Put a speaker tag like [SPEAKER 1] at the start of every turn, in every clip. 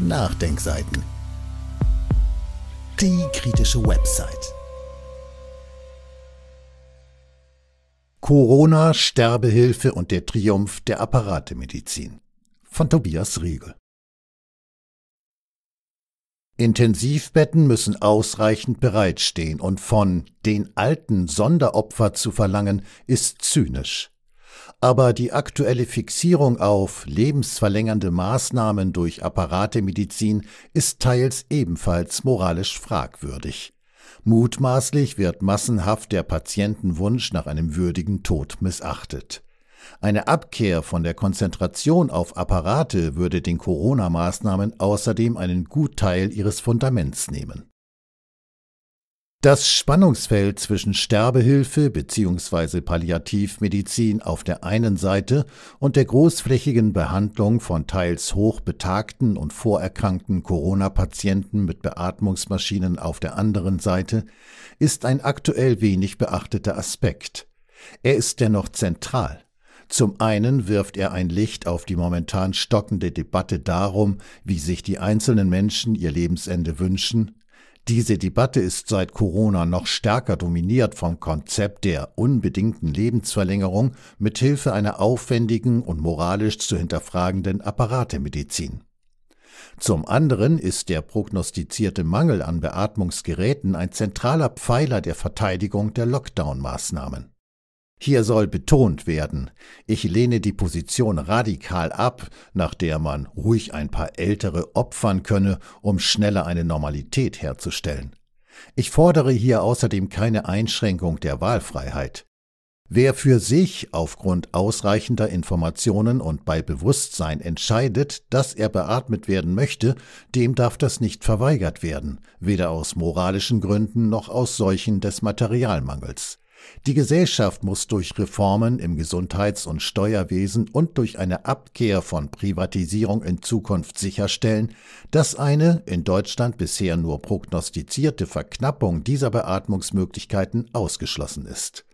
[SPEAKER 1] Nachdenkseiten. Die kritische Website. Corona, Sterbehilfe und der Triumph der Apparatemedizin von Tobias Riegel. Intensivbetten müssen ausreichend bereitstehen und von den alten Sonderopfer zu verlangen, ist zynisch. Aber die aktuelle Fixierung auf lebensverlängernde Maßnahmen durch Apparatemedizin ist teils ebenfalls moralisch fragwürdig. Mutmaßlich wird massenhaft der Patientenwunsch nach einem würdigen Tod missachtet. Eine Abkehr von der Konzentration auf Apparate würde den Corona-Maßnahmen außerdem einen Gutteil ihres Fundaments nehmen das Spannungsfeld zwischen Sterbehilfe bzw. Palliativmedizin auf der einen Seite und der großflächigen Behandlung von teils hochbetagten und vorerkrankten Corona-Patienten mit Beatmungsmaschinen auf der anderen Seite ist ein aktuell wenig beachteter Aspekt. Er ist dennoch zentral. Zum einen wirft er ein Licht auf die momentan stockende Debatte darum, wie sich die einzelnen Menschen ihr Lebensende wünschen, diese Debatte ist seit Corona noch stärker dominiert vom Konzept der unbedingten Lebensverlängerung mithilfe einer aufwendigen und moralisch zu hinterfragenden Apparatemedizin. Zum anderen ist der prognostizierte Mangel an Beatmungsgeräten ein zentraler Pfeiler der Verteidigung der Lockdown-Maßnahmen. Hier soll betont werden, ich lehne die Position radikal ab, nach der man ruhig ein paar Ältere opfern könne, um schneller eine Normalität herzustellen. Ich fordere hier außerdem keine Einschränkung der Wahlfreiheit. Wer für sich aufgrund ausreichender Informationen und bei Bewusstsein entscheidet, dass er beatmet werden möchte, dem darf das nicht verweigert werden, weder aus moralischen Gründen noch aus solchen des Materialmangels. Die Gesellschaft muss durch Reformen im Gesundheits- und Steuerwesen und durch eine Abkehr von Privatisierung in Zukunft sicherstellen, dass eine in Deutschland bisher nur prognostizierte Verknappung dieser Beatmungsmöglichkeiten ausgeschlossen ist.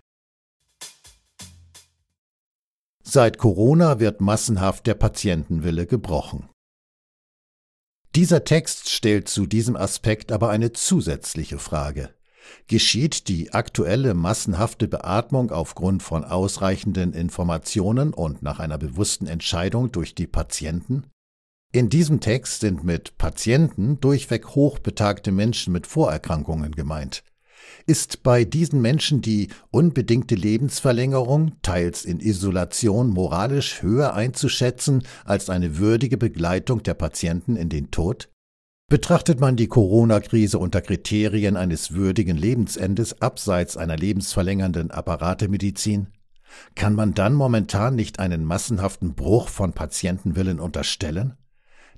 [SPEAKER 1] Seit Corona wird massenhaft der Patientenwille gebrochen. Dieser Text stellt zu diesem Aspekt aber eine zusätzliche Frage. Geschieht die aktuelle massenhafte Beatmung aufgrund von ausreichenden Informationen und nach einer bewussten Entscheidung durch die Patienten? In diesem Text sind mit Patienten durchweg hochbetagte Menschen mit Vorerkrankungen gemeint. Ist bei diesen Menschen die unbedingte Lebensverlängerung, teils in Isolation, moralisch höher einzuschätzen als eine würdige Begleitung der Patienten in den Tod? Betrachtet man die Corona-Krise unter Kriterien eines würdigen Lebensendes abseits einer lebensverlängernden Apparatemedizin, kann man dann momentan nicht einen massenhaften Bruch von Patientenwillen unterstellen?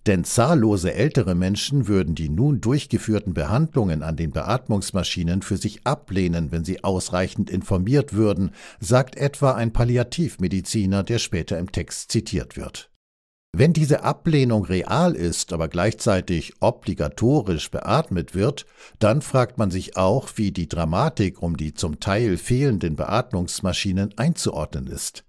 [SPEAKER 1] Denn zahllose ältere Menschen würden die nun durchgeführten Behandlungen an den Beatmungsmaschinen für sich ablehnen, wenn sie ausreichend informiert würden, sagt etwa ein Palliativmediziner, der später im Text zitiert wird. Wenn diese Ablehnung real ist, aber gleichzeitig obligatorisch beatmet wird, dann fragt man sich auch, wie die Dramatik um die zum Teil fehlenden Beatmungsmaschinen einzuordnen ist.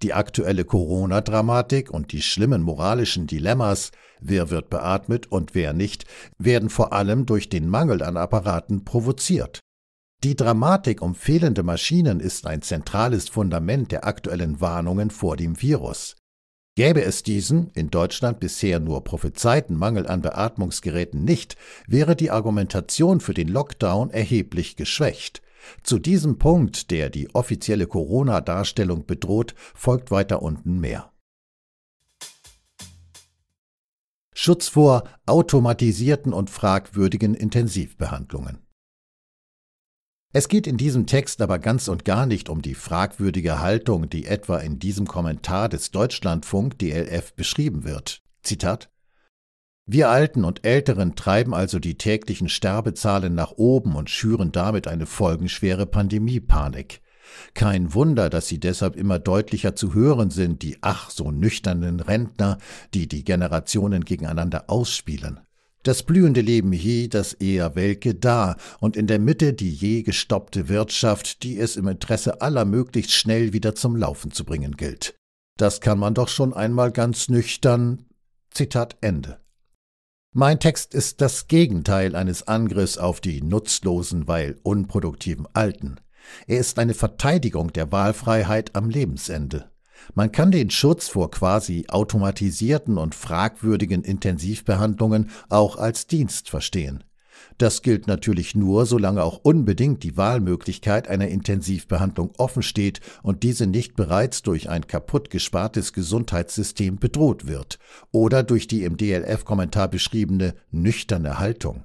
[SPEAKER 1] Die aktuelle Corona-Dramatik und die schlimmen moralischen Dilemmas, wer wird beatmet und wer nicht, werden vor allem durch den Mangel an Apparaten provoziert. Die Dramatik um fehlende Maschinen ist ein zentrales Fundament der aktuellen Warnungen vor dem Virus. Gäbe es diesen, in Deutschland bisher nur prophezeiten Mangel an Beatmungsgeräten nicht, wäre die Argumentation für den Lockdown erheblich geschwächt. Zu diesem Punkt, der die offizielle Corona-Darstellung bedroht, folgt weiter unten mehr. Schutz vor automatisierten und fragwürdigen Intensivbehandlungen. Es geht in diesem Text aber ganz und gar nicht um die fragwürdige Haltung, die etwa in diesem Kommentar des Deutschlandfunk DLF beschrieben wird. Zitat Wir Alten und Älteren treiben also die täglichen Sterbezahlen nach oben und schüren damit eine folgenschwere Pandemiepanik. Kein Wunder, dass sie deshalb immer deutlicher zu hören sind, die ach so nüchternen Rentner, die die Generationen gegeneinander ausspielen. Das blühende Leben hier, das eher welke da und in der Mitte die je gestoppte Wirtschaft, die es im Interesse aller möglichst schnell wieder zum Laufen zu bringen gilt. Das kann man doch schon einmal ganz nüchtern. Zitat Ende. Mein Text ist das Gegenteil eines Angriffs auf die nutzlosen, weil unproduktiven Alten. Er ist eine Verteidigung der Wahlfreiheit am Lebensende. Man kann den Schutz vor quasi automatisierten und fragwürdigen Intensivbehandlungen auch als Dienst verstehen. Das gilt natürlich nur, solange auch unbedingt die Wahlmöglichkeit einer Intensivbehandlung offen steht und diese nicht bereits durch ein kaputt gespartes Gesundheitssystem bedroht wird oder durch die im DLF-Kommentar beschriebene nüchterne Haltung.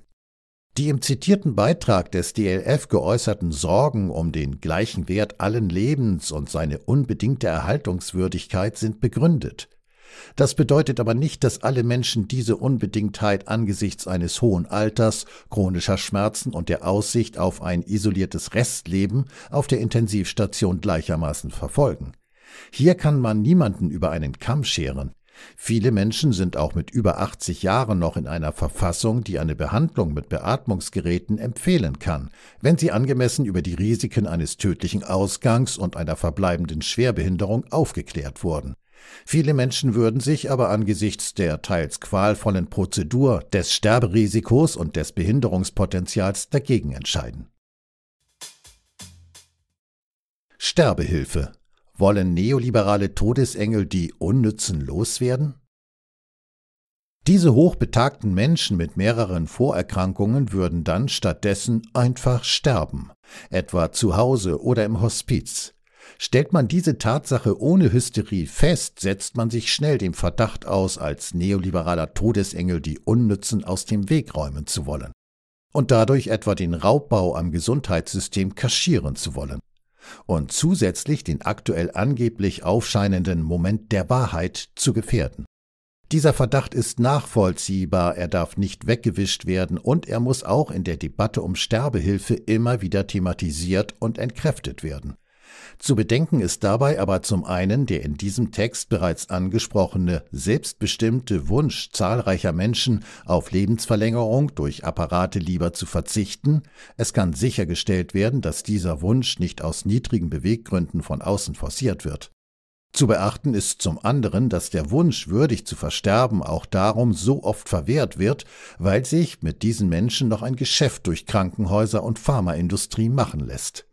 [SPEAKER 1] Die im zitierten Beitrag des DLF geäußerten Sorgen um den gleichen Wert allen Lebens und seine unbedingte Erhaltungswürdigkeit sind begründet. Das bedeutet aber nicht, dass alle Menschen diese Unbedingtheit angesichts eines hohen Alters, chronischer Schmerzen und der Aussicht auf ein isoliertes Restleben auf der Intensivstation gleichermaßen verfolgen. Hier kann man niemanden über einen Kamm scheren. Viele Menschen sind auch mit über 80 Jahren noch in einer Verfassung, die eine Behandlung mit Beatmungsgeräten empfehlen kann, wenn sie angemessen über die Risiken eines tödlichen Ausgangs und einer verbleibenden Schwerbehinderung aufgeklärt wurden. Viele Menschen würden sich aber angesichts der teils qualvollen Prozedur, des Sterberisikos und des Behinderungspotenzials dagegen entscheiden. Sterbehilfe wollen neoliberale Todesengel die Unnützen loswerden? Diese hochbetagten Menschen mit mehreren Vorerkrankungen würden dann stattdessen einfach sterben, etwa zu Hause oder im Hospiz. Stellt man diese Tatsache ohne Hysterie fest, setzt man sich schnell dem Verdacht aus, als neoliberaler Todesengel die Unnützen aus dem Weg räumen zu wollen und dadurch etwa den Raubbau am Gesundheitssystem kaschieren zu wollen und zusätzlich den aktuell angeblich aufscheinenden Moment der Wahrheit zu gefährden. Dieser Verdacht ist nachvollziehbar, er darf nicht weggewischt werden und er muss auch in der Debatte um Sterbehilfe immer wieder thematisiert und entkräftet werden. Zu bedenken ist dabei aber zum einen der in diesem Text bereits angesprochene selbstbestimmte Wunsch zahlreicher Menschen auf Lebensverlängerung durch Apparate lieber zu verzichten. Es kann sichergestellt werden, dass dieser Wunsch nicht aus niedrigen Beweggründen von außen forciert wird. Zu beachten ist zum anderen, dass der Wunsch, würdig zu versterben, auch darum so oft verwehrt wird, weil sich mit diesen Menschen noch ein Geschäft durch Krankenhäuser und Pharmaindustrie machen lässt.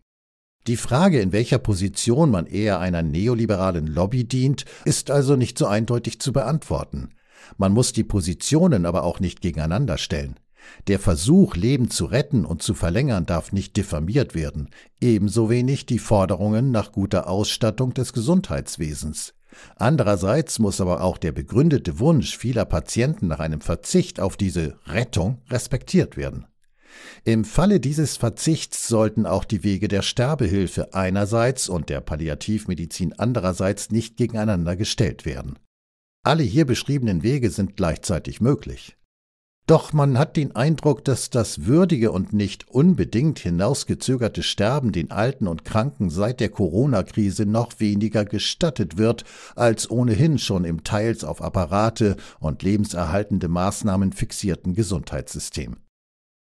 [SPEAKER 1] Die Frage, in welcher Position man eher einer neoliberalen Lobby dient, ist also nicht so eindeutig zu beantworten. Man muss die Positionen aber auch nicht gegeneinander stellen. Der Versuch, Leben zu retten und zu verlängern, darf nicht diffamiert werden, ebenso wenig die Forderungen nach guter Ausstattung des Gesundheitswesens. Andererseits muss aber auch der begründete Wunsch vieler Patienten nach einem Verzicht auf diese Rettung respektiert werden. Im Falle dieses Verzichts sollten auch die Wege der Sterbehilfe einerseits und der Palliativmedizin andererseits nicht gegeneinander gestellt werden. Alle hier beschriebenen Wege sind gleichzeitig möglich. Doch man hat den Eindruck, dass das würdige und nicht unbedingt hinausgezögerte Sterben den Alten und Kranken seit der Corona-Krise noch weniger gestattet wird, als ohnehin schon im teils auf Apparate und lebenserhaltende Maßnahmen fixierten Gesundheitssystem.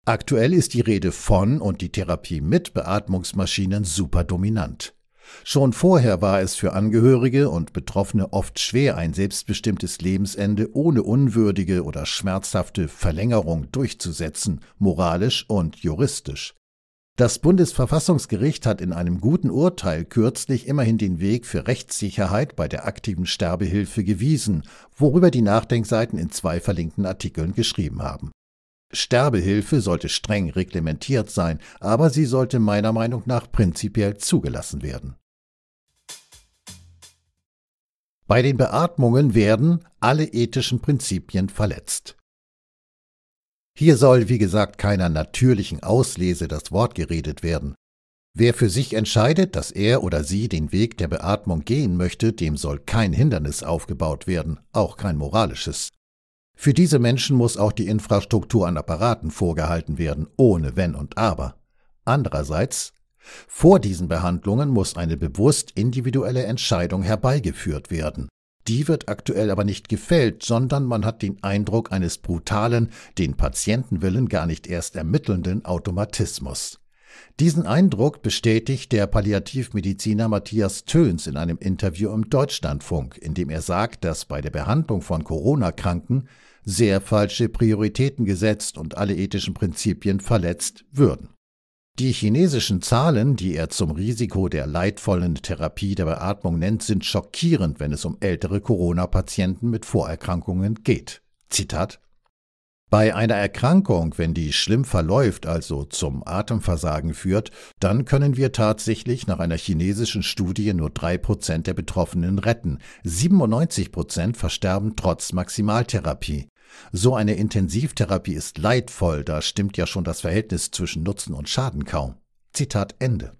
[SPEAKER 1] Aktuell ist die Rede von und die Therapie mit Beatmungsmaschinen super dominant. Schon vorher war es für Angehörige und Betroffene oft schwer, ein selbstbestimmtes Lebensende ohne unwürdige oder schmerzhafte Verlängerung durchzusetzen, moralisch und juristisch. Das Bundesverfassungsgericht hat in einem guten Urteil kürzlich immerhin den Weg für Rechtssicherheit bei der aktiven Sterbehilfe gewiesen, worüber die Nachdenkseiten in zwei verlinkten Artikeln geschrieben haben. Sterbehilfe sollte streng reglementiert sein, aber sie sollte meiner Meinung nach prinzipiell zugelassen werden. Bei den Beatmungen werden alle ethischen Prinzipien verletzt. Hier soll, wie gesagt, keiner natürlichen Auslese das Wort geredet werden. Wer für sich entscheidet, dass er oder sie den Weg der Beatmung gehen möchte, dem soll kein Hindernis aufgebaut werden, auch kein moralisches. Für diese Menschen muss auch die Infrastruktur an Apparaten vorgehalten werden, ohne Wenn und Aber. Andererseits, vor diesen Behandlungen muss eine bewusst individuelle Entscheidung herbeigeführt werden. Die wird aktuell aber nicht gefällt, sondern man hat den Eindruck eines brutalen, den Patientenwillen gar nicht erst ermittelnden Automatismus. Diesen Eindruck bestätigt der Palliativmediziner Matthias Töns in einem Interview im Deutschlandfunk, in dem er sagt, dass bei der Behandlung von Corona-Kranken sehr falsche Prioritäten gesetzt und alle ethischen Prinzipien verletzt würden. Die chinesischen Zahlen, die er zum Risiko der leidvollen Therapie der Beatmung nennt, sind schockierend, wenn es um ältere Corona-Patienten mit Vorerkrankungen geht. Zitat bei einer Erkrankung, wenn die schlimm verläuft, also zum Atemversagen führt, dann können wir tatsächlich nach einer chinesischen Studie nur 3% der Betroffenen retten. 97% versterben trotz Maximaltherapie. So eine Intensivtherapie ist leidvoll, da stimmt ja schon das Verhältnis zwischen Nutzen und Schaden kaum. Zitat Ende.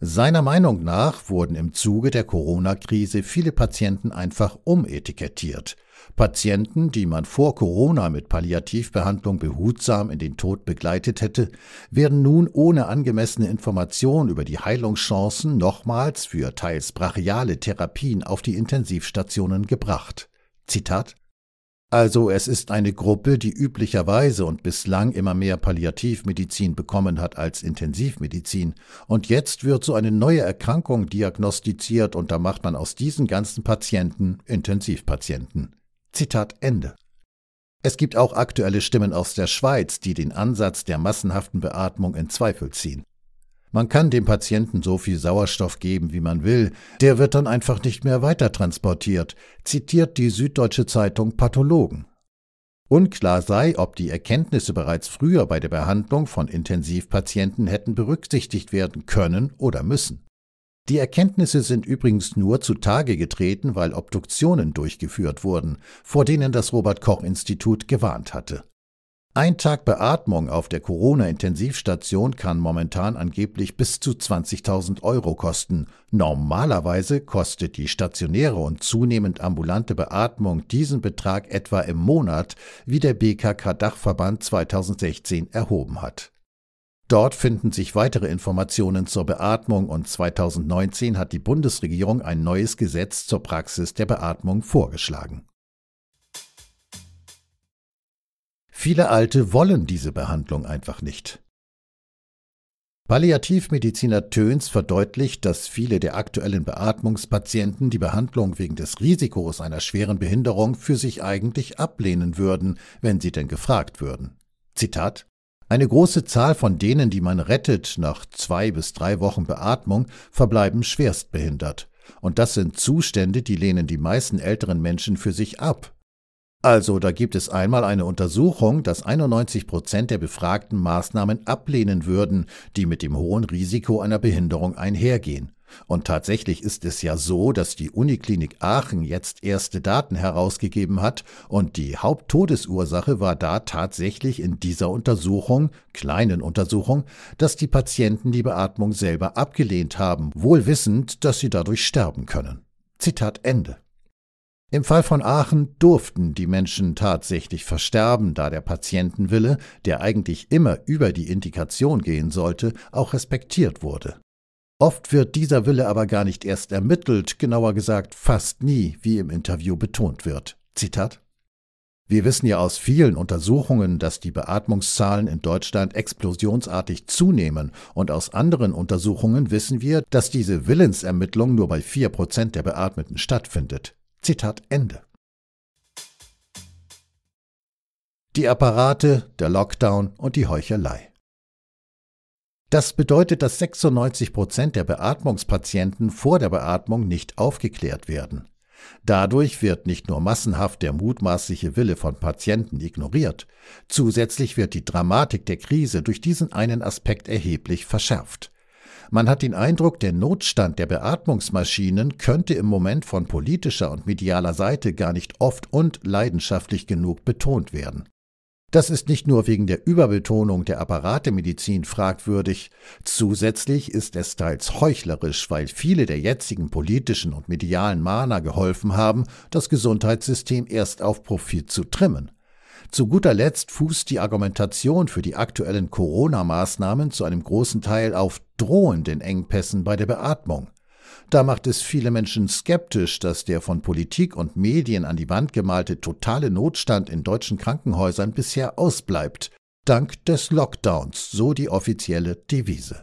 [SPEAKER 1] Seiner Meinung nach wurden im Zuge der Corona-Krise viele Patienten einfach umetikettiert. Patienten, die man vor Corona mit Palliativbehandlung behutsam in den Tod begleitet hätte, werden nun ohne angemessene Information über die Heilungschancen nochmals für teils brachiale Therapien auf die Intensivstationen gebracht. Zitat also es ist eine Gruppe, die üblicherweise und bislang immer mehr Palliativmedizin bekommen hat als Intensivmedizin. Und jetzt wird so eine neue Erkrankung diagnostiziert und da macht man aus diesen ganzen Patienten Intensivpatienten. Zitat Ende. Es gibt auch aktuelle Stimmen aus der Schweiz, die den Ansatz der massenhaften Beatmung in Zweifel ziehen. Man kann dem Patienten so viel Sauerstoff geben, wie man will, der wird dann einfach nicht mehr weitertransportiert, zitiert die Süddeutsche Zeitung Pathologen. Unklar sei, ob die Erkenntnisse bereits früher bei der Behandlung von Intensivpatienten hätten berücksichtigt werden können oder müssen. Die Erkenntnisse sind übrigens nur zutage getreten, weil Obduktionen durchgeführt wurden, vor denen das Robert Koch Institut gewarnt hatte. Ein Tag Beatmung auf der Corona-Intensivstation kann momentan angeblich bis zu 20.000 Euro kosten. Normalerweise kostet die stationäre und zunehmend ambulante Beatmung diesen Betrag etwa im Monat, wie der BKK-Dachverband 2016 erhoben hat. Dort finden sich weitere Informationen zur Beatmung und 2019 hat die Bundesregierung ein neues Gesetz zur Praxis der Beatmung vorgeschlagen. Viele Alte wollen diese Behandlung einfach nicht. Palliativmediziner Töns verdeutlicht, dass viele der aktuellen Beatmungspatienten die Behandlung wegen des Risikos einer schweren Behinderung für sich eigentlich ablehnen würden, wenn sie denn gefragt würden. Zitat Eine große Zahl von denen, die man rettet nach zwei bis drei Wochen Beatmung, verbleiben schwerstbehindert. Und das sind Zustände, die lehnen die meisten älteren Menschen für sich ab, also da gibt es einmal eine Untersuchung, dass 91 Prozent der Befragten Maßnahmen ablehnen würden, die mit dem hohen Risiko einer Behinderung einhergehen. Und tatsächlich ist es ja so, dass die Uniklinik Aachen jetzt erste Daten herausgegeben hat und die Haupttodesursache war da tatsächlich in dieser Untersuchung, kleinen Untersuchung, dass die Patienten die Beatmung selber abgelehnt haben, wohl wissend, dass sie dadurch sterben können. Zitat Ende. Im Fall von Aachen durften die Menschen tatsächlich versterben, da der Patientenwille, der eigentlich immer über die Indikation gehen sollte, auch respektiert wurde. Oft wird dieser Wille aber gar nicht erst ermittelt, genauer gesagt fast nie, wie im Interview betont wird. Zitat wir wissen ja aus vielen Untersuchungen, dass die Beatmungszahlen in Deutschland explosionsartig zunehmen und aus anderen Untersuchungen wissen wir, dass diese Willensermittlung nur bei 4% der Beatmeten stattfindet. Zitat Ende. Die Apparate, der Lockdown und die Heuchelei. Das bedeutet, dass 96 Prozent der Beatmungspatienten vor der Beatmung nicht aufgeklärt werden. Dadurch wird nicht nur massenhaft der mutmaßliche Wille von Patienten ignoriert, zusätzlich wird die Dramatik der Krise durch diesen einen Aspekt erheblich verschärft. Man hat den Eindruck, der Notstand der Beatmungsmaschinen könnte im Moment von politischer und medialer Seite gar nicht oft und leidenschaftlich genug betont werden. Das ist nicht nur wegen der Überbetonung der Apparatemedizin fragwürdig, zusätzlich ist es teils heuchlerisch, weil viele der jetzigen politischen und medialen Mahner geholfen haben, das Gesundheitssystem erst auf Profit zu trimmen. Zu guter Letzt fußt die Argumentation für die aktuellen Corona-Maßnahmen zu einem großen Teil auf drohenden Engpässen bei der Beatmung. Da macht es viele Menschen skeptisch, dass der von Politik und Medien an die Wand gemalte totale Notstand in deutschen Krankenhäusern bisher ausbleibt, dank des Lockdowns, so die offizielle Devise.